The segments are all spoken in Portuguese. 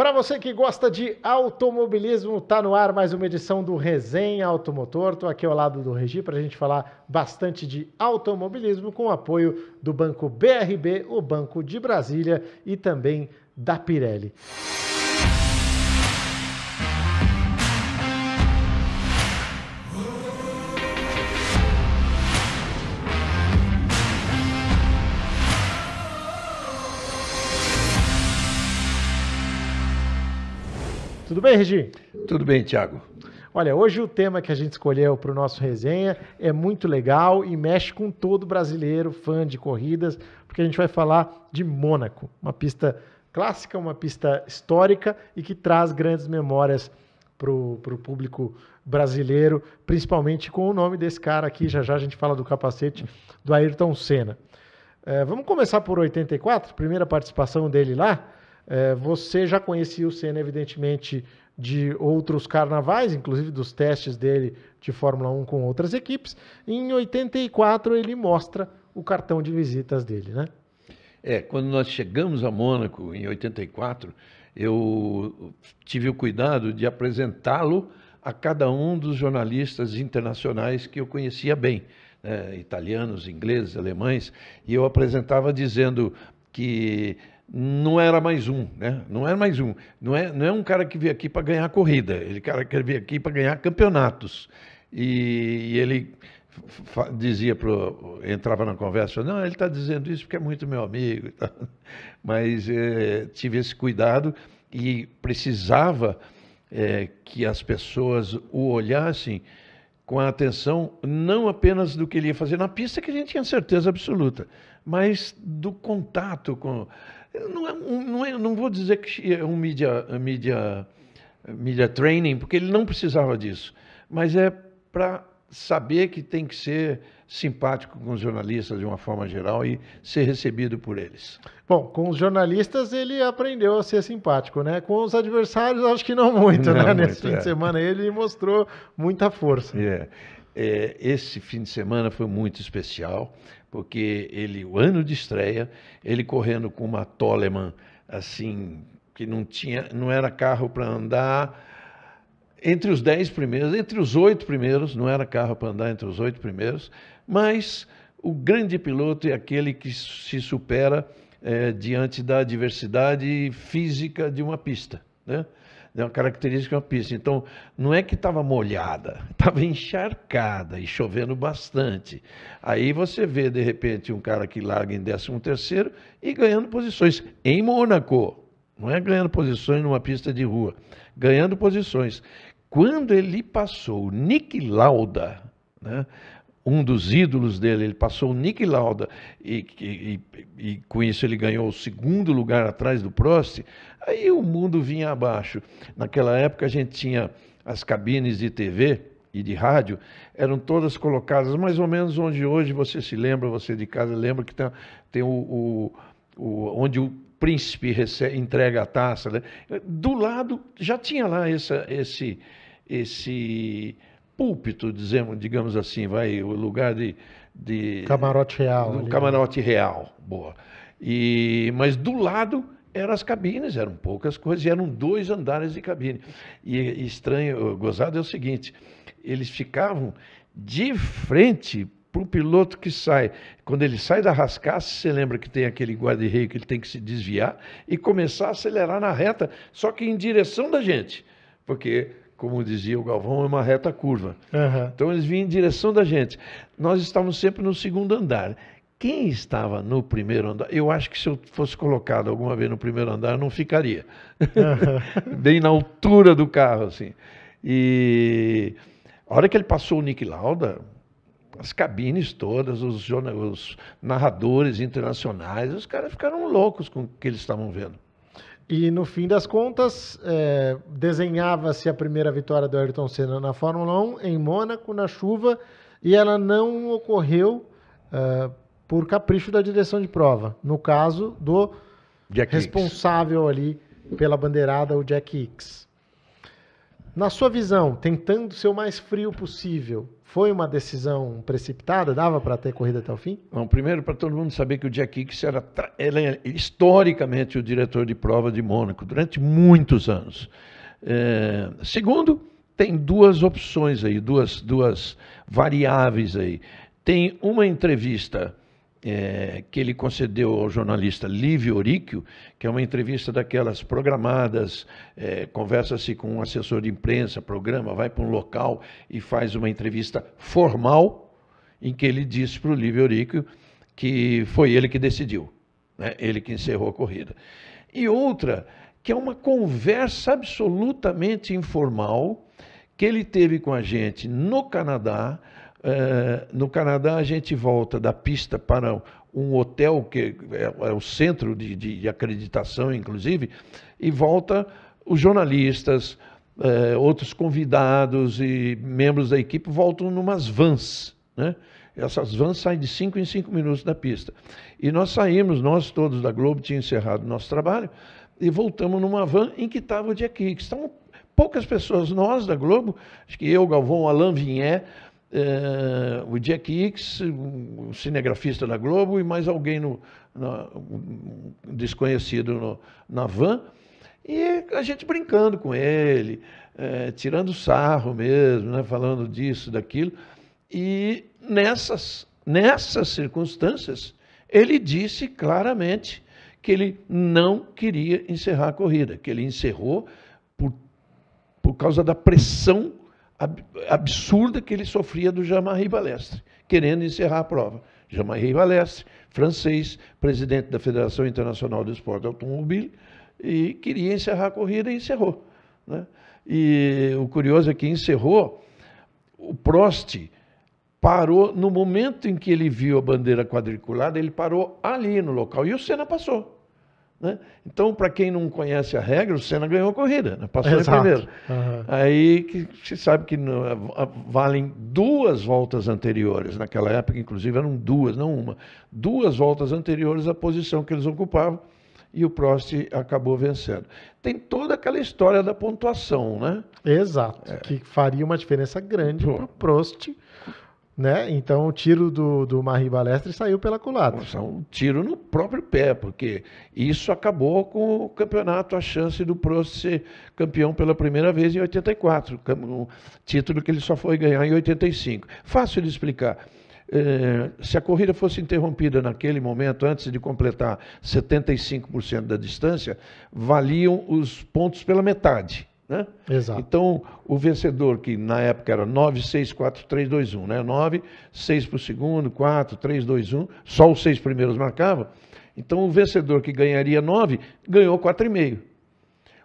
Para você que gosta de automobilismo, tá no ar mais uma edição do Resenha Automotor. Estou aqui ao lado do Regi para a gente falar bastante de automobilismo com o apoio do Banco BRB, o Banco de Brasília e também da Pirelli. Tudo bem, Regi? Tudo bem, Tiago. Olha, hoje o tema que a gente escolheu para o nosso resenha é muito legal e mexe com todo brasileiro fã de corridas, porque a gente vai falar de Mônaco, uma pista clássica, uma pista histórica e que traz grandes memórias para o público brasileiro, principalmente com o nome desse cara aqui, já já a gente fala do capacete do Ayrton Senna. É, vamos começar por 84, primeira participação dele lá. É, você já conhecia o Senna, evidentemente, de outros carnavais, inclusive dos testes dele de Fórmula 1 com outras equipes. Em 84 ele mostra o cartão de visitas dele, né? É, quando nós chegamos a Mônaco em 84, eu tive o cuidado de apresentá-lo a cada um dos jornalistas internacionais que eu conhecia bem, né? italianos, ingleses, alemães, e eu apresentava dizendo que não era mais um, né? Não era mais um. Não é, não é um cara que veio aqui para ganhar corrida, ele cara que veio aqui para ganhar campeonatos. E, e ele dizia pro entrava na conversa, não, ele está dizendo isso porque é muito meu amigo, mas é, tive esse cuidado e precisava é, que as pessoas o olhassem com a atenção não apenas do que ele ia fazer na pista, que a gente tinha certeza absoluta, mas do contato com não, é, não, é, não vou dizer que é um media, é media, é media training, porque ele não precisava disso, mas é para saber que tem que ser simpático com os jornalistas de uma forma geral e ser recebido por eles. Bom, com os jornalistas ele aprendeu a ser simpático, né? Com os adversários acho que não muito, não né? Muito, Nesse é. fim de é. semana ele mostrou muita força. É é, esse fim de semana foi muito especial, porque ele, o ano de estreia, ele correndo com uma Toleman assim, que não tinha, não era carro para andar entre os dez primeiros, entre os oito primeiros, não era carro para andar entre os oito primeiros, mas o grande piloto é aquele que se supera é, diante da adversidade física de uma pista. Né? é uma característica uma pista. Então, não é que estava molhada, estava encharcada e chovendo bastante. Aí você vê, de repente, um cara que larga em 13 terceiro e ganhando posições em Mônaco. Não é ganhando posições numa pista de rua, ganhando posições. Quando ele passou o Nick Lauda, né? um dos ídolos dele, ele passou o Nick Lauda e, e, e, com isso ele ganhou o segundo lugar atrás do Prost, aí o mundo vinha abaixo. Naquela época a gente tinha as cabines de TV e de rádio, eram todas colocadas mais ou menos onde hoje você se lembra, você de casa lembra que tem, tem o, o, o onde o príncipe recebe, entrega a taça. Né? Do lado já tinha lá essa, esse esse púlpito, dizemos, digamos assim, vai, o lugar de. de camarote real. camarote né? real, boa. E, mas do lado eram as cabines, eram poucas coisas, e eram dois andares de cabine. E, e estranho, gozado é o seguinte: eles ficavam de frente para o piloto que sai. Quando ele sai da rascaça, você lembra que tem aquele guarda-reio que ele tem que se desviar e começar a acelerar na reta, só que em direção da gente. Porque como dizia o Galvão, é uma reta curva. Uhum. Então eles vinham em direção da gente. Nós estávamos sempre no segundo andar. Quem estava no primeiro andar, eu acho que se eu fosse colocado alguma vez no primeiro andar, eu não ficaria. Uhum. Bem na altura do carro, assim. E a hora que ele passou o Nick Lauda, as cabines todas, os, os narradores internacionais, os caras ficaram loucos com o que eles estavam vendo. E no fim das contas, é, desenhava-se a primeira vitória do Ayrton Senna na Fórmula 1 em Mônaco, na chuva, e ela não ocorreu uh, por capricho da direção de prova. No caso do Jack responsável Hicks. ali pela bandeirada, o Jack Hicks. Na sua visão, tentando ser o mais frio possível, foi uma decisão precipitada? Dava para ter corrido até o fim? Bom, primeiro, para todo mundo saber que o Jack Hicks era, é, historicamente o diretor de prova de Mônaco, durante muitos anos. É, segundo, tem duas opções aí, duas, duas variáveis aí. Tem uma entrevista é, que ele concedeu ao jornalista Lívio Oríquio, que é uma entrevista daquelas programadas, é, conversa-se com um assessor de imprensa, programa, vai para um local e faz uma entrevista formal, em que ele disse para o Lívio Oríquio que foi ele que decidiu, né? ele que encerrou a corrida. E outra, que é uma conversa absolutamente informal, que ele teve com a gente no Canadá, é, no Canadá, a gente volta da pista para um hotel, que é, é o centro de, de, de, acreditação, inclusive, e volta os jornalistas, é, outros convidados e membros da equipe voltam numas vans. Né? Essas vans saem de 5 em 5 minutos da pista. E nós saímos, nós todos da Globo, tinha encerrado nosso trabalho, e voltamos numa van em que estava o Jack Hicks. Estavam poucas pessoas, nós da Globo, acho que eu, Galvão, Alain Vinhé, é, o Jack Hicks, o cinegrafista da Globo, e mais alguém no, desconhecido no, na van, e a gente brincando com ele, é, tirando sarro mesmo, né, falando disso, daquilo. E nessas, nessas circunstâncias, ele disse claramente que ele não queria encerrar a corrida, que ele encerrou por, por causa da pressão absurda que ele sofria do Jean-Marie Balestre, querendo encerrar a prova. Jean-Marie Balestre, francês, presidente da Federação Internacional do Esporte Automobil, e queria encerrar a corrida e encerrou. Né? E o curioso é que encerrou, o Prost parou, no momento em que ele viu a bandeira quadriculada, ele parou ali no local, e o Senna passou. Né? Então, para quem não conhece a regra, o Senna ganhou a corrida, né? passou Exato. em primeiro. Uhum. Aí que se sabe que no, a, a, valem duas voltas anteriores, naquela época, inclusive, eram duas, não uma, duas voltas anteriores à posição que eles ocupavam, e o Prost acabou vencendo. Tem toda aquela história da pontuação, né? Exato, é. que faria uma diferença grande para o Prost né? Então o tiro do, do Marie Balestre saiu pela culatra. Nossa, um tiro no próprio pé, porque isso acabou com o campeonato, a chance do Prost ser campeão pela primeira vez em 84, um título que ele só foi ganhar em 85. Fácil de explicar. É, se a corrida fosse interrompida naquele momento, antes de completar 75% da distância, valiam os pontos pela metade. Né? Exato. Então, o vencedor, que na época era 9, 6, 4, 3, 2, 1, né? 9, 6 para o segundo, 4, 3, 2, 1, só os seis primeiros marcavam. Então, o vencedor que ganharia 9 ganhou 4,5.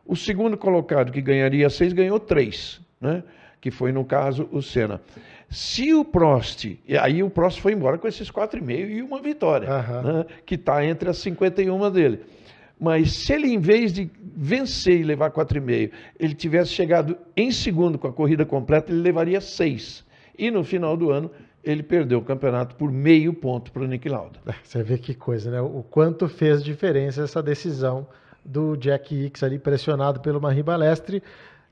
O segundo colocado que ganharia 6 ganhou 3, né? que foi, no caso, o Senna. Se o Prost, e aí o Prost foi embora com esses 4,5 e uma vitória, uhum. né? que está entre as 51 dele. Mas se ele, em vez de vencer e levar 4,5, ele tivesse chegado em segundo com a corrida completa, ele levaria 6. E no final do ano, ele perdeu o campeonato por meio ponto para o Nick Lauda. É, você vê que coisa, né? O quanto fez diferença essa decisão do Jack Hicks ali, pressionado pelo Marie Balestre.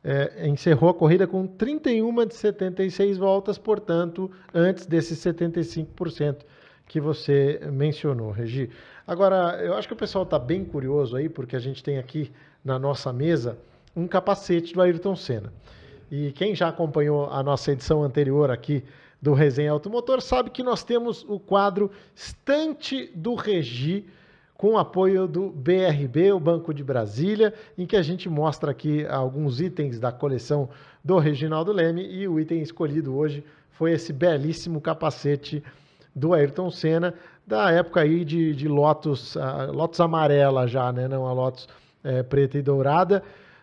É, encerrou a corrida com 31 de 76 voltas, portanto, antes desses 75% que você mencionou, Regi. Agora, eu acho que o pessoal está bem curioso aí, porque a gente tem aqui na nossa mesa um capacete do Ayrton Senna. E quem já acompanhou a nossa edição anterior aqui do Resenha Automotor sabe que nós temos o quadro Estante do Regi, com apoio do BRB, o Banco de Brasília, em que a gente mostra aqui alguns itens da coleção do Reginaldo Leme e o item escolhido hoje foi esse belíssimo capacete do Ayrton Senna da época aí de, de Lotus, a ah, Lotus amarela já, né? Não a Lotus é, preta e dourada.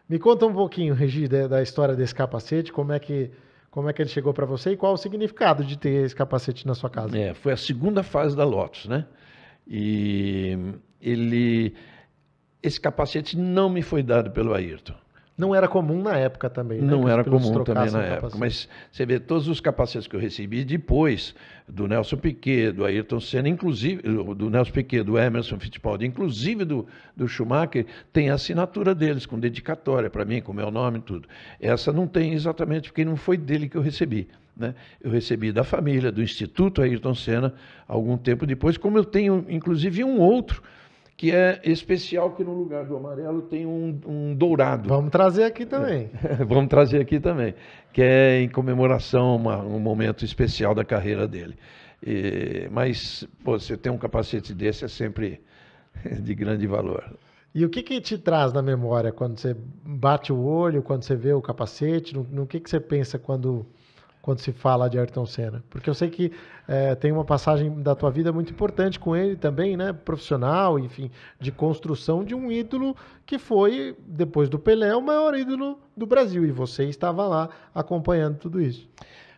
Me conta um pouquinho, Regi, da, da, história desse capacete, como é que como é que ele chegou para você e qual o significado de ter esse capacete na sua casa? É, foi a segunda fase da Lotus, né? E ele esse capacete não me foi dado pelo Ayrton. Não era comum na época também. Né? Não era comum também na época. Mas você vê todos os capacetes que eu recebi depois do Nelson Piquet, do Ayrton Senna, inclusive do Nelson Piquet, do Emerson Fittipaldi, inclusive do, do Schumacher, tem a assinatura deles com dedicatória para mim, com meu nome e tudo. Essa não tem exatamente porque não foi dele que eu recebi. Né? Eu recebi da família, do Instituto Ayrton Senna, algum tempo depois, como eu tenho inclusive um outro que é especial que no lugar do amarelo tem um, um dourado. Vamos trazer aqui também. vamos trazer aqui também, que é em comemoração uma, um momento especial da carreira dele. E, mas pô, você tem um capacete desse é sempre de grande valor. E o que, que te traz na memória quando você bate o olho, quando você vê o capacete? No, no que, que você pensa quando quando se fala de Ayrton Senna? Porque eu sei que é, tem uma passagem da tua vida muito importante com ele também, né? Profissional, enfim, de construção de um ídolo que foi, depois do Pelé, o maior ídolo do Brasil. E você estava lá acompanhando tudo isso.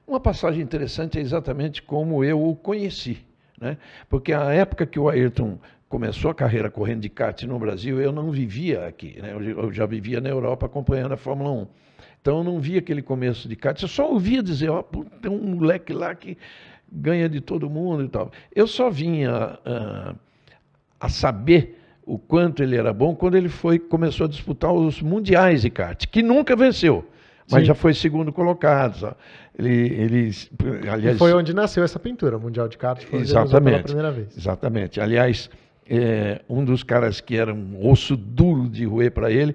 Uma passagem interessante é exatamente como eu o conheci. Né? Porque a época que o Ayrton começou a carreira correndo de kart no Brasil, eu não vivia aqui. Né? Eu já vivia na Europa acompanhando a Fórmula 1. Então eu não via aquele começo de kart, eu só ouvia dizer, ó, oh, tem um moleque lá que ganha de todo mundo e tal. Eu só vinha ah, a saber o quanto ele era bom quando ele foi começou a disputar os mundiais de kart, que nunca venceu, mas Sim. já foi segundo colocado. Ele, ele aliás, e foi onde nasceu essa pintura, mundial de kart, foi exatamente pela primeira vez. Exatamente. Aliás, é, um dos caras que era um osso duro de roer para ele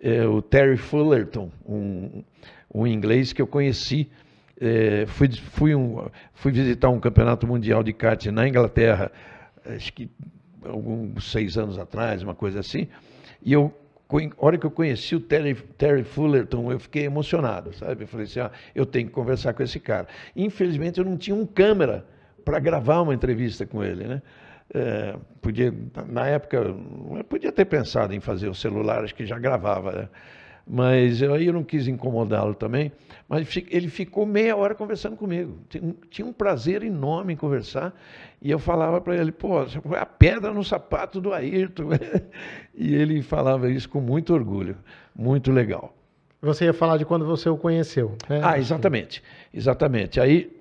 é, o Terry Fullerton, um, um inglês que eu conheci. É, fui, fui, um, fui visitar um campeonato mundial de kart na Inglaterra, acho que alguns seis anos atrás, uma coisa assim. E eu, a hora que eu conheci o Terry, Terry Fullerton, eu fiquei emocionado, sabe? Eu falei assim, ah, eu tenho que conversar com esse cara. Infelizmente, eu não tinha um câmera para gravar uma entrevista com ele, né? É, podia, na época, podia ter pensado em fazer o celular, acho que já gravava, né? mas eu, aí eu não quis incomodá-lo também. Mas ele ficou meia hora conversando comigo. Tinha um prazer enorme em conversar. E eu falava para ele, pô, você foi a pedra no sapato do Ayrton. e ele falava isso com muito orgulho, muito legal. Você ia falar de quando você o conheceu. Né? Ah, exatamente, exatamente. Aí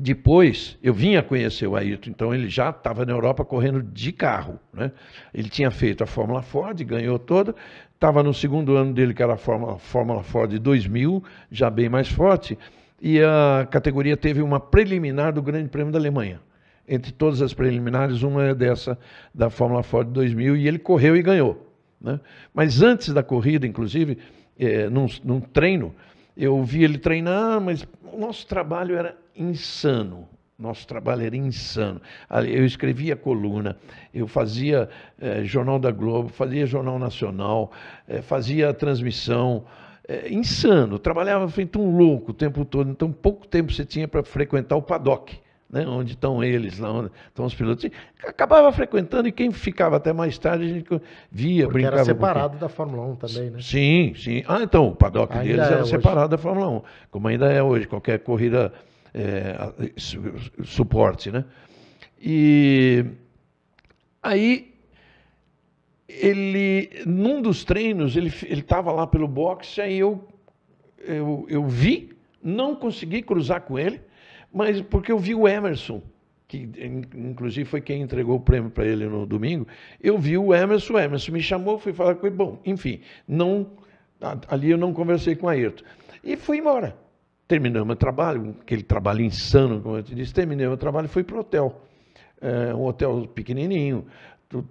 depois eu vim a conhecer o Ayrton, então ele já estava na Europa correndo de carro. Né? Ele tinha feito a Fórmula Ford, ganhou toda, estava no segundo ano dele, que era a Fórmula, Fórmula Ford 2000, já bem mais forte, e a categoria teve uma preliminar do Grande Prêmio da Alemanha. Entre todas as preliminares, uma é dessa da Fórmula Ford 2000, e ele correu e ganhou. Né? Mas antes da corrida, inclusive, é, num, num treino, eu vi ele treinar, mas o nosso trabalho era insano. Nosso trabalho era insano. Eu escrevia coluna, eu fazia eh, Jornal da Globo, fazia Jornal Nacional, eh, fazia transmissão. Eh, insano, trabalhava feito um louco o tempo todo. Então, pouco tempo você tinha para frequentar o paddock né, onde estão eles, lá onde estão os pilotos. acabava frequentando e quem ficava até mais tarde a gente via, Porque brincava. Era separado da Fórmula 1 também, né? Sim, sim. Ah, então, o paddock ainda deles é era hoje. separado da Fórmula 1, como ainda é hoje, qualquer corrida é, suporte, né? E aí ele, num dos treinos, ele estava lá pelo boxe, aí eu, eu, eu vi, não consegui cruzar com ele, mas porque eu vi o Emerson, que inclusive foi quem entregou o prêmio para ele no domingo, eu vi o Emerson, o Emerson me chamou, fui falar com ele, bom, enfim, não, ali eu não conversei com a Ayrton. E fui embora. Terminei meu trabalho, aquele trabalho insano, como eu te disse, terminei meu trabalho e fui para o hotel. É, um hotel pequenininho,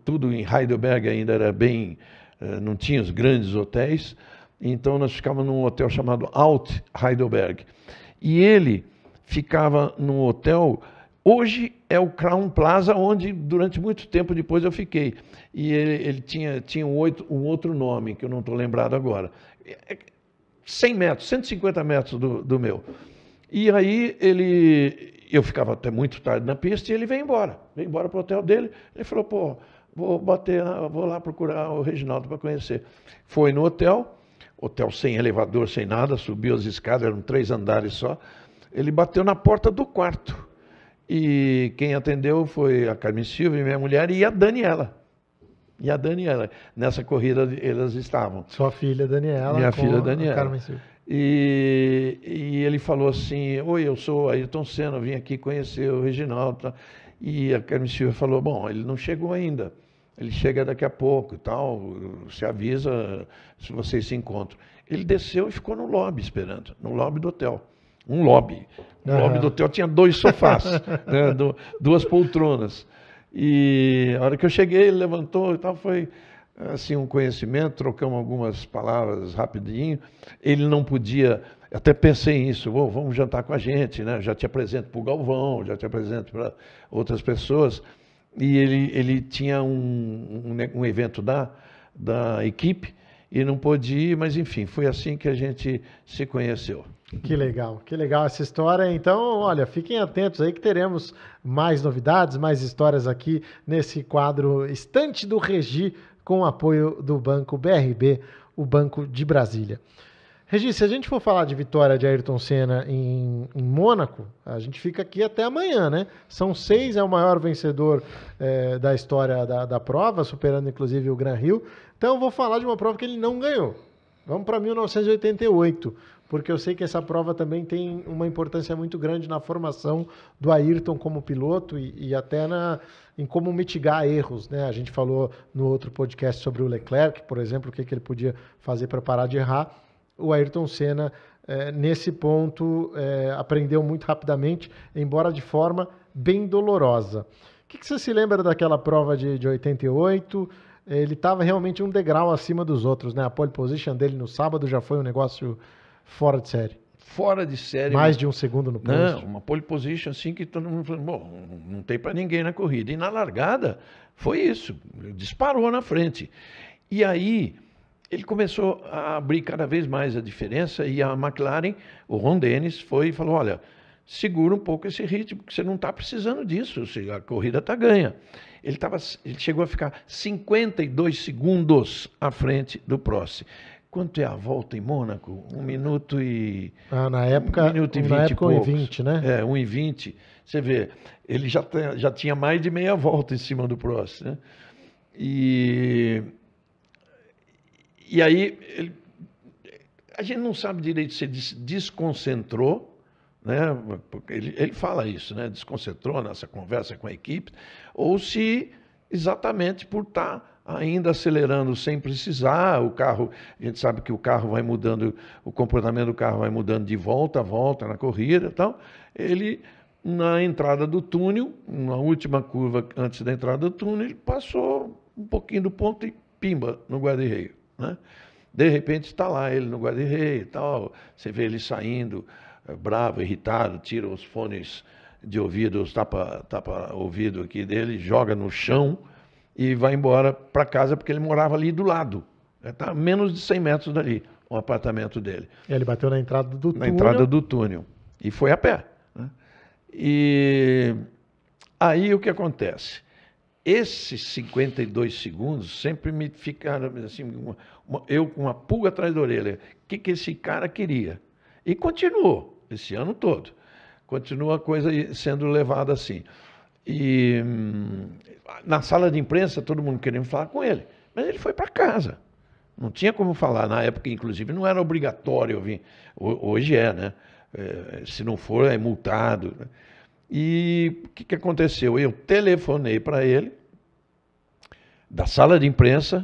tudo em Heidelberg ainda era bem, é, não tinha os grandes hotéis, então nós ficávamos num hotel chamado Alt Heidelberg. E ele ficava num hotel. Hoje é o Crown Plaza, onde durante muito tempo depois eu fiquei. E ele, ele tinha, tinha um, oito, um, outro nome, que eu não estou lembrado agora. 100 é, é metros, 150 metros do, do meu. E aí ele, eu ficava até muito tarde na pista e ele veio embora. Veio embora para o hotel dele. Ele falou, pô, vou bater, vou lá procurar o Reginaldo para conhecer. Foi no hotel, hotel sem elevador, sem nada, subiu as escadas, eram três andares só ele bateu na porta do quarto. E quem atendeu foi a Carmen Silva, minha mulher, e a Daniela. E a Daniela. Nessa corrida elas estavam. Sua filha Daniela. Minha filha Daniela. Carmen Silva. E, e, ele falou assim: Oi, eu sou Ayrton Senna, vim aqui conhecer o Reginaldo. Tá? E a Carmen Silva falou: Bom, ele não chegou ainda. Ele chega daqui a pouco e tal. Se avisa se vocês se encontram. Ele desceu e ficou no lobby esperando, no lobby do hotel um lobby. O uhum. lobby do hotel tinha dois sofás, né, duas poltronas. E a hora que eu cheguei, ele levantou e tal, foi assim um conhecimento, trocamos algumas palavras rapidinho. Ele não podia, até pensei nisso, oh, vamos jantar com a gente, né? Já te apresento para o Galvão, já te apresento para outras pessoas. E ele, ele tinha um, um, um evento da, da equipe e não pôde ir, mas enfim, foi assim que a gente se conheceu. Que legal, que legal essa história. Então, olha, fiquem atentos aí que teremos mais novidades, mais histórias aqui nesse quadro Estante do Regi, com apoio do Banco BRB, o Banco de Brasília. Regi, se a gente for falar de vitória de Ayrton Senna em, em Mônaco, a gente fica aqui até amanhã, né? São seis, é o maior vencedor é, da história da, da prova, superando inclusive o Gran Rio. Então eu vou falar de uma prova que ele não ganhou. Vamos para 1988, porque eu sei que essa prova também tem uma importância muito grande na formação do Ayrton como piloto e, e até na, em como mitigar erros. Né? A gente falou no outro podcast sobre o Leclerc, por exemplo, o que, que ele podia fazer para parar de errar o Ayrton Senna, é, nesse ponto, é, aprendeu muito rapidamente, embora de forma bem dolorosa. O que, que você se lembra daquela prova de, de 88? Ele estava realmente um degrau acima dos outros, né? A pole position dele no sábado já foi um negócio fora de série fora de série. Mais de um segundo no posto. Não, uma pole position assim que todo mundo falou, bom, não tem para ninguém na corrida. E na largada foi isso, disparou na frente. E aí ele começou a abrir cada vez mais a diferença e a McLaren, o Ron Dennis, foi e falou: olha, segura um pouco esse ritmo, porque você não está precisando disso, a corrida está ganha. Ele, tava, ele chegou a ficar 52 segundos à frente do Prost. Quanto é a volta em Mônaco? Um minuto e. Ah, na época. Um minuto e vinte. Na época, e vinte, né? É, um e vinte. Você vê, ele já, já tinha mais de meia volta em cima do Prost, né? E e aí, ele, a gente não sabe direito se ele desconcentrou, né? ele, ele fala isso, né? desconcentrou nessa conversa com a equipe, ou se exatamente por estar tá ainda acelerando sem precisar, o carro, a gente sabe que o carro vai mudando, o comportamento do carro vai mudando de volta a volta na corrida então, ele na entrada do túnel, na última curva antes da entrada do túnel, ele passou um pouquinho do ponto e pimba no guarda-reio. Né? De repente está lá ele no guarda-rei e tal, você vê ele saindo eh, bravo, irritado, tira os fones de ouvido, os tapa-ouvido aqui dele, joga no chão e vai embora para casa, porque ele morava ali do lado, está é, a menos de 100 metros dali, o apartamento dele. Ele bateu na entrada do na túnel. Na entrada do túnel, e foi a pé. Né? E aí o que acontece? esses 52 segundos sempre me ficaram assim, uma, uma, eu com uma pulga atrás da orelha. O que, que esse cara queria? E continuou, esse ano todo. Continua a coisa sendo levada assim. E hum, na sala de imprensa, todo mundo querendo falar com ele. Mas ele foi para casa. Não tinha como falar. Na época, inclusive, não era obrigatório vir. Hoje é, né? É, se não for, é multado. Né? E o que, que aconteceu? Eu telefonei para ele, da sala de imprensa,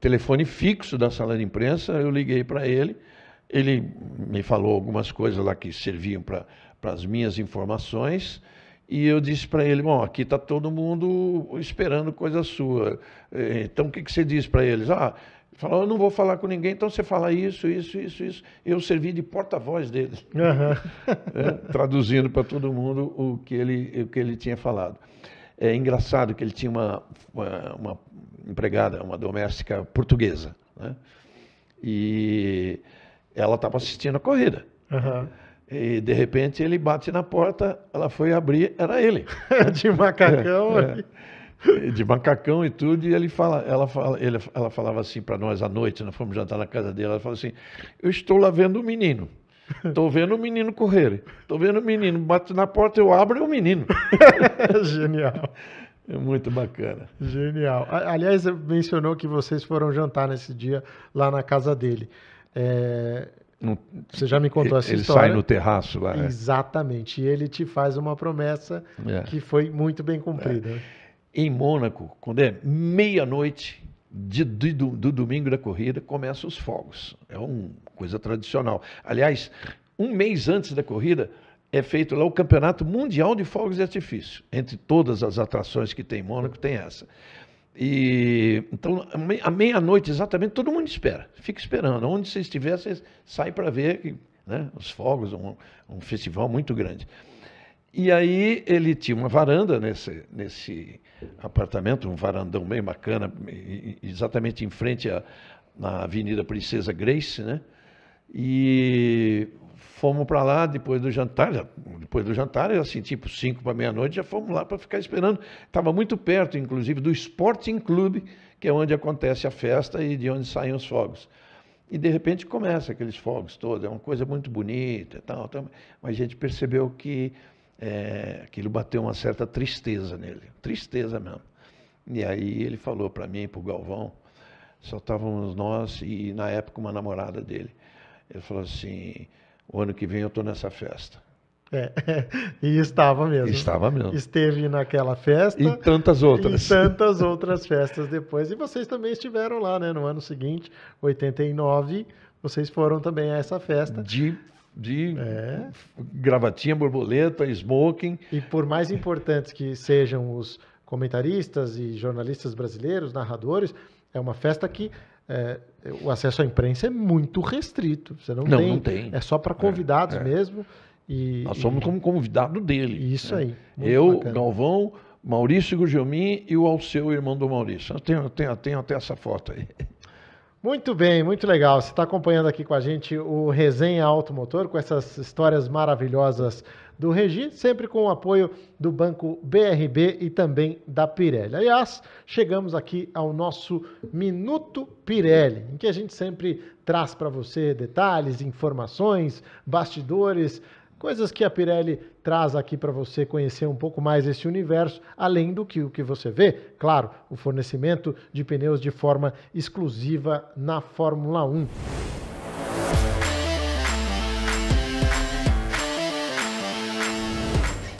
telefone fixo da sala de imprensa, eu liguei para ele, ele me falou algumas coisas lá que serviam para as minhas informações, e eu disse para ele, bom, aqui está todo mundo esperando coisa sua, eh, então o que, que você diz para eles? Ah, Falou, eu não vou falar com ninguém, então você fala isso, isso, isso, isso. Eu servi de porta-voz dele, uhum. é, traduzindo para todo mundo o que ele, o que ele tinha falado. É engraçado que ele tinha uma, uma, uma empregada, uma doméstica portuguesa, né? e ela estava assistindo a corrida. Uhum. E de repente ele bate na porta, ela foi abrir, era ele. de macacão. É, é. de macacão e tudo, e ele fala, ela, fala, ele, ela falava assim para nós à noite, nós fomos jantar na casa dele, ela falou assim, eu estou lá vendo o menino. Estou vendo o menino correr. Estou vendo o menino. Bato na porta, eu abro e é o menino. Genial. É muito bacana. Genial. Aliás, mencionou que vocês foram jantar nesse dia lá na casa dele. É... No... Você já me contou essa história. Ele sai no terraço lá. É. Exatamente. É. E ele te faz uma promessa é. que foi muito bem cumprida. É em Mônaco, quando é meia-noite de, de, do, do, domingo da corrida, começam os fogos. É uma coisa tradicional. Aliás, um mês antes da corrida, é feito lá o Campeonato Mundial de Fogos de Artifício. Entre todas as atrações que tem em Mônaco, tem essa. E então, à meia-noite exatamente, todo mundo espera, fica esperando. Onde você estiver, você sai para ver né, os fogos, um, um festival muito grande. E aí ele tinha uma varanda nesse, nesse apartamento, um varandão bem bacana, exatamente em frente à, na Avenida Princesa Grace, né? E fomos para lá depois do jantar, depois do jantar, assim, tipo cinco para meia-noite, já fomos lá para ficar esperando. Estava muito perto, inclusive, do Sporting Clube, que é onde acontece a festa e de onde saem os fogos. E de repente começa aqueles fogos todos, é uma coisa muito bonita, tal, tal. mas a gente percebeu que é, aquilo bateu uma certa tristeza nele, tristeza mesmo. E aí ele falou para mim, para o Galvão, só estávamos nós e na época uma namorada dele. Ele falou assim, o ano que vem eu estou nessa festa. É, e estava mesmo. Estava mesmo. Esteve naquela festa. E tantas outras. E tantas outras festas depois. E vocês também estiveram lá, né? No ano seguinte, 89, vocês foram também a essa festa. De de é. gravatinha, borboleta, smoking. E por mais importantes que sejam os comentaristas e jornalistas brasileiros, narradores, é uma festa que é, o acesso à imprensa é muito restrito. Você não, não tem. Não tem. É só para é, convidados é, mesmo. E, Nós somos e... como convidado dele. Isso né? aí. Eu, bacana. Galvão, Maurício Gugelmin e o Alceu, irmão do Maurício. Eu tenho, tenho até essa foto aí. Muito bem, muito legal. Você está acompanhando aqui com a gente o Resenha Automotor, com essas histórias maravilhosas do Regi, sempre com o apoio do Banco BRB e também da Pirelli. Aliás, chegamos aqui ao nosso Minuto Pirelli, em que a gente sempre traz para você detalhes, informações, bastidores, Coisas que a Pirelli traz aqui para você conhecer um pouco mais esse universo, além do que o que você vê, claro, o fornecimento de pneus de forma exclusiva na Fórmula 1.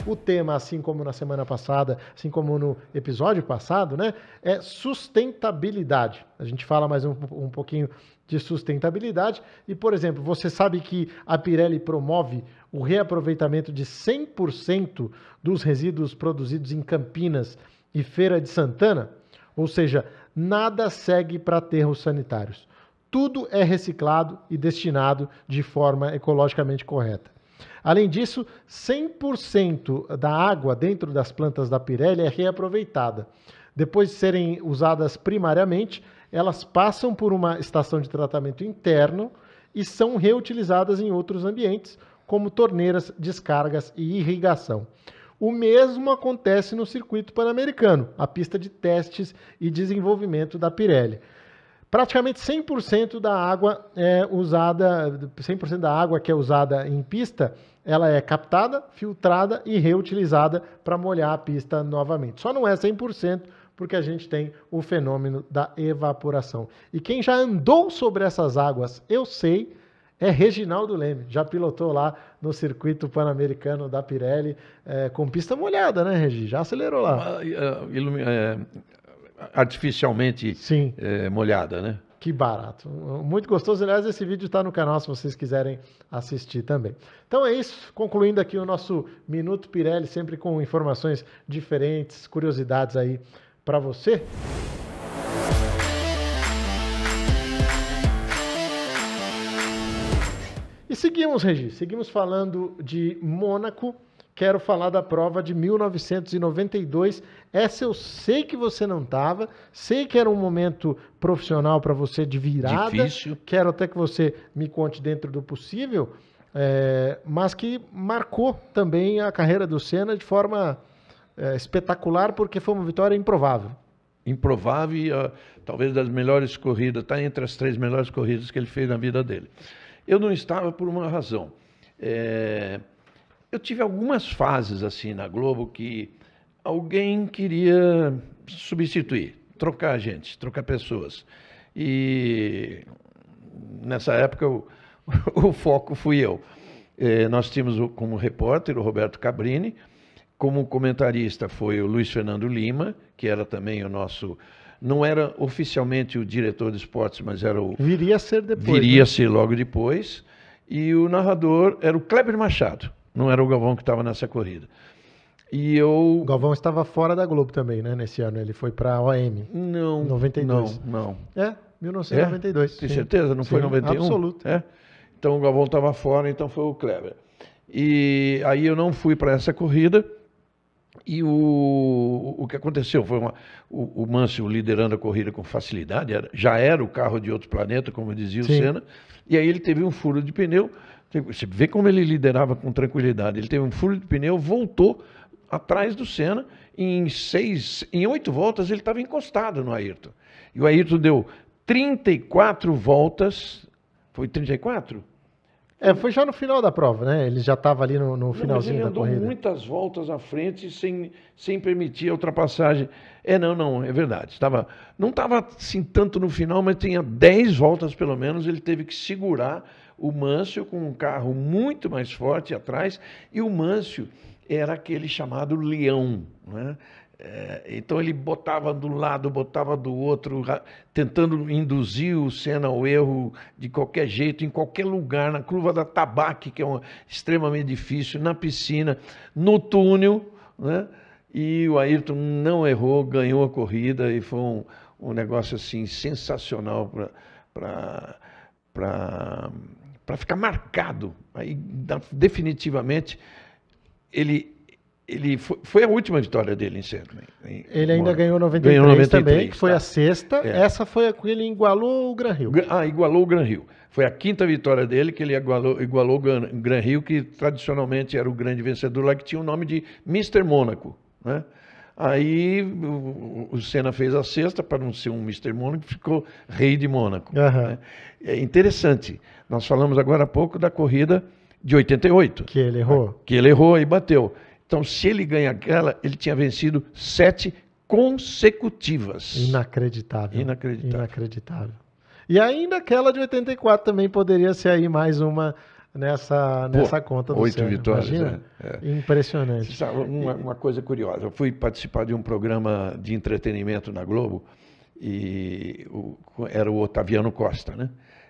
O tema, assim como na semana passada, assim como no episódio passado, né, é sustentabilidade. A gente fala mais um, um pouquinho de sustentabilidade. E, por exemplo, você sabe que a Pirelli promove o reaproveitamento de 100% dos resíduos produzidos em Campinas e Feira de Santana? Ou seja, nada segue para aterros sanitários. Tudo é reciclado e destinado de forma ecologicamente correta. Além disso, 100% da água dentro das plantas da Pirelli é reaproveitada. Depois de serem usadas primariamente, elas passam por uma estação de tratamento interno e são reutilizadas em outros ambientes, como torneiras, descargas e irrigação. O mesmo acontece no circuito pan-americano, a pista de testes e desenvolvimento da Pirelli. Praticamente 100% da água é usada, 100% da água que é usada em pista, ela é captada, filtrada e reutilizada para molhar a pista novamente. Só não é 100% porque a gente tem o fenômeno da evaporação. E quem já andou sobre essas águas, eu sei, é Reginaldo Leme. Já pilotou lá no circuito pan-americano da Pirelli é, com pista molhada, né, Regi? Já acelerou lá. Eh, eh, ilumi artificialmente Sim. É, molhada, né? Que barato. Muito gostoso. Aliás, esse vídeo está no canal se vocês quiserem assistir também. Então é isso. Concluindo aqui o nosso Minuto Pirelli, sempre com informações diferentes, curiosidades aí para você. E seguimos, Regi. Seguimos falando de Mônaco. Quero falar da prova de 1992 essa eu sei que você não estava, sei que era um momento profissional para você de virada. Difícil. Quero até que você me conte dentro do possível, é, mas que marcou também a carreira do Senna de forma é, espetacular, porque foi uma vitória improvável. Improvável e uh, talvez das melhores corridas, está entre as três melhores corridas que ele fez na vida dele. Eu não estava por uma razão. É, eu tive algumas fases assim na Globo que alguém queria substituir, trocar gente, trocar pessoas. E nessa época o, o foco fui eu. Eh, nós tínhamos como repórter o Roberto Cabrini, como comentarista foi o Luiz Fernando Lima, que era também o nosso. Não era oficialmente o diretor de esportes, mas era o. Viria a ser depois. Viria né? a né? ser logo depois. E o narrador era o Kleber Machado, não era o Galvão que estava nessa corrida. E eu. O Galvão estava fora da Globo também, né? Nesse ano. Ele foi para a OM. Não. 92. Não, não. É, 1992. É? Tem sim. certeza? Não sim, foi 91? Absoluto. É? Então o Galvão estava fora, então foi o Kleber. E aí eu não fui para essa corrida. E o, o que aconteceu foi uma, o, o liderando a corrida com facilidade, era, já era o carro de outro planeta, como dizia Sim. o Senna, e aí ele teve um furo de pneu. Você vê como ele liderava com tranquilidade. Ele teve um furo de pneu, voltou, atrás do Senna. Em seis, em oito voltas, ele estava encostado no Ayrton. E o Ayrton deu 34 voltas. Foi 34? É, foi já no final da prova, né? Ele já estava ali no, no finalzinho não, da corrida. Ele andou muitas voltas à frente sem, sem permitir a ultrapassagem. É, não, não, é verdade. Estava, não estava assim tanto no final, mas tinha 10 voltas pelo menos. Ele teve que segurar o Mâncio com um carro muito mais forte atrás. E o Mâncio era aquele chamado leão. Né? É, então ele botava do lado, botava do outro, tentando induzir o Senna ao erro de qualquer jeito, em qualquer lugar, na curva da tabaque, que é um extremamente difícil, na piscina, no túnel, né? E o Ayrton não errou, ganhou a corrida e foi um, um negócio assim sensacional para ficar marcado. Aí definitivamente ele ele foi, foi, a última vitória dele em Sandman. ele ainda ganhou 93, ganhou 93 também, que foi tá. a sexta. É. Essa foi a que ele igualou o Gran Rio. Ah, igualou o Gran Rio. Foi a quinta vitória dele que ele igualou, igualou o Gran Rio, que tradicionalmente era o grande vencedor lá, que tinha o nome de Mr. Mônaco. Né? Aí o, o Senna fez a sexta para não ser um Mr. Mônaco, ficou rei de Mônaco. Uhum. Né? É interessante. Nós falamos agora há pouco da corrida de 88. Que ele errou. Que ele errou e bateu. Então, se ele ganha aquela, ele tinha vencido sete consecutivas. Inacreditável. Inacreditável. Inacreditável. E ainda aquela de 84 também poderia ser aí mais uma nessa, Pô, nessa conta do Oito vitórias, né? é. Impressionante. Sabe, uma, uma, coisa curiosa, eu fui participar de um programa de entretenimento na Globo e o, era o Otaviano Costa, né?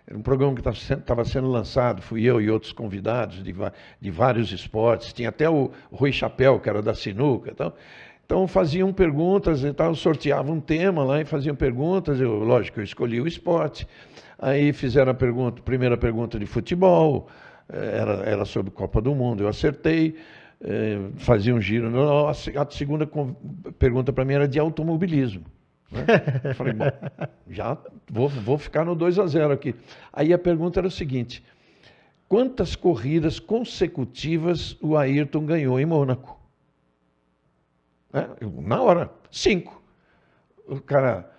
Era um programa que tá estava sendo lançado, fui eu e outros convidados de, de vários esportes. Tinha até o Rui Chapéu, que era da sinuca Então faziam perguntas e tal, sorteavam um tema lá e faziam perguntas. Eu, lógico, eu escolhi o esporte. Aí fizeram a pergunta, primeira pergunta de futebol, eh, era, era sobre Copa do Mundo, eu acertei. Faziam eh, fazia um giro. A segunda pergunta para mim era de automobilismo. Né? Eu falei, bom, já vou, vou ficar no 2 a 0 aqui. Aí a pergunta era o seguinte: quantas corridas consecutivas o Ayrton ganhou em Mônaco? Né? na hora, cinco. O cara,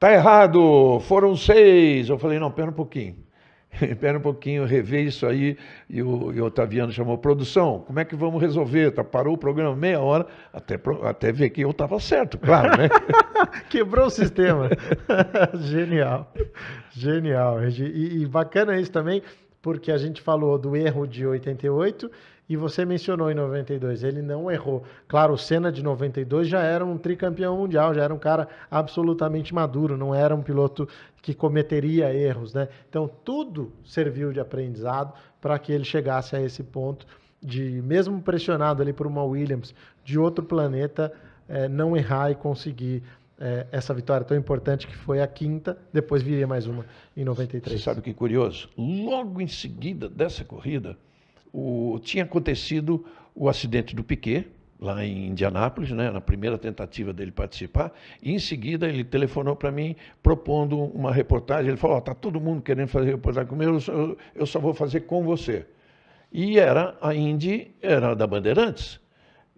tá errado, foram seis. Eu falei, não, pera um pouquinho. Espera um pouquinho, rever isso aí. E o, e o Otaviano chamou produção. Como é que vamos resolver? Tá, parou o programa meia hora, até, até ver que eu estava certo, claro, né? Quebrou o sistema. Genial. Genial, E, e bacana isso também, porque a gente falou do erro de 88 e você mencionou em 92, ele não errou. Claro, o Senna de 92 já era um tricampeão mundial, já era um cara absolutamente maduro, não era um piloto que cometeria erros, né? Então tudo serviu de aprendizado para que ele chegasse a esse ponto de mesmo pressionado ali por uma Williams de outro planeta é, não errar e conseguir é, essa vitória tão importante que foi a quinta, depois viria mais uma em 93. Você sabe o que é curioso? Logo em seguida dessa corrida, o, tinha acontecido o acidente do Piquet, lá em Indianápolis, né, na primeira tentativa dele participar, e em seguida ele telefonou para mim propondo uma reportagem. Ele falou: oh, tá todo mundo querendo fazer reportagem comigo, eu só, eu só vou fazer com você. E era a Indy, era da Bandeirantes.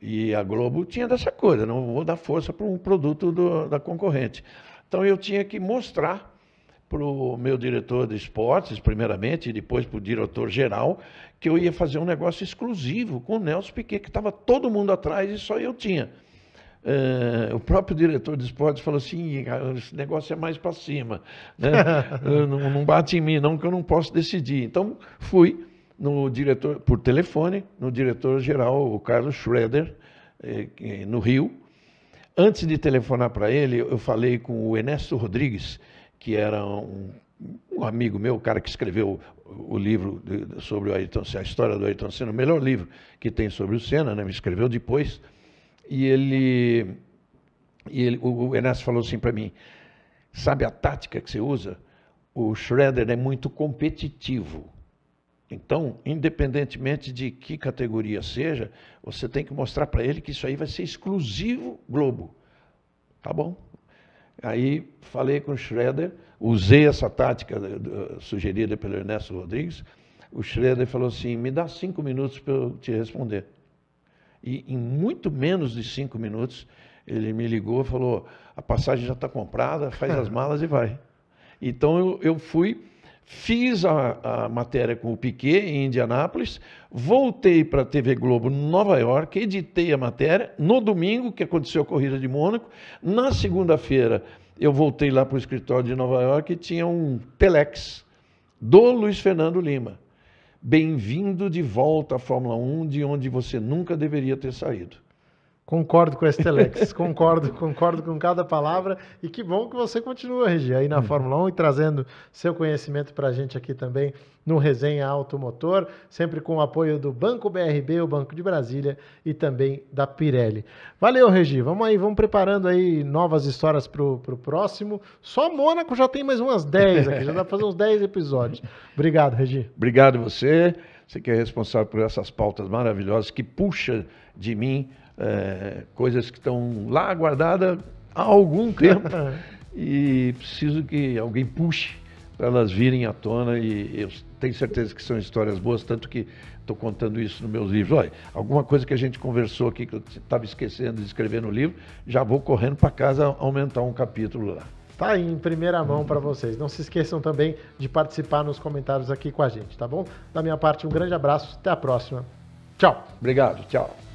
E a Globo tinha dessa coisa: não vou dar força para um produto do, da concorrente. Então eu tinha que mostrar para o meu diretor de esportes, primeiramente, e depois para o diretor-geral, que eu ia fazer um negócio exclusivo com o Nelson Piquet, que estava todo mundo atrás e só eu tinha. Uh, o próprio diretor de esportes falou assim: esse negócio é mais para cima, né? não, não, bate em mim, não, que eu não posso decidir. Então fui no diretor, por telefone, no diretor-geral, o Carlos Schroeder, eh, no Rio. Antes de telefonar para ele, eu falei com o Ernesto Rodrigues, que era um, um amigo meu, o cara que escreveu o, livro de, sobre o Ayrton Senna, a história do Ayrton Senna, o melhor livro que tem sobre o Senna, né? me escreveu depois, e ele, e ele o, o Ernesto falou assim para mim, sabe a tática que você usa? O Shredder é muito competitivo. Então, independentemente de que categoria seja, você tem que mostrar para ele que isso aí vai ser exclusivo Globo. Tá bom? Aí falei com o Schroeder, usei essa tática né, sugerida pelo Ernesto Rodrigues. O Schroeder falou assim: me dá cinco minutos para eu te responder. E em muito menos de cinco minutos, ele me ligou falou: a passagem já está comprada, faz as malas e vai. Então eu, eu fui Fiz a, a matéria com o Piquet em Indianápolis, voltei para a TV Globo Nova York, editei a matéria no domingo, que aconteceu a corrida de Mônaco. Na segunda-feira, eu voltei lá para o escritório de Nova York e tinha um telex do Luiz Fernando Lima. Bem-vindo de volta à Fórmula 1, de onde você nunca deveria ter saído. Concordo com a Estelex, concordo, concordo com cada palavra. E que bom que você continua, Regi, aí na hum. Fórmula 1 e trazendo seu conhecimento para a gente aqui também no Resenha Automotor, sempre com o apoio do Banco BRB, o Banco de Brasília e também da Pirelli. Valeu, Regi. Vamos aí, vamos preparando aí novas histórias para o próximo. Só Mônaco já tem mais umas 10 aqui, já dá para fazer uns 10 episódios. Obrigado, Regi. Obrigado você. Você que é responsável por essas pautas maravilhosas que puxa de mim é, coisas que estão lá guardadas há algum tempo é. e preciso que alguém puxe para elas virem à tona e eu tenho certeza que são histórias boas, tanto que estou contando isso nos meus livros. Olha, alguma coisa que a gente conversou aqui que eu estava esquecendo de escrever no livro, já vou correndo para casa aumentar um capítulo lá. Tá aí em primeira mão para vocês. Não se esqueçam também de participar nos comentários aqui com a gente, tá bom? Da minha parte, um grande abraço, até a próxima. Tchau. Obrigado, tchau.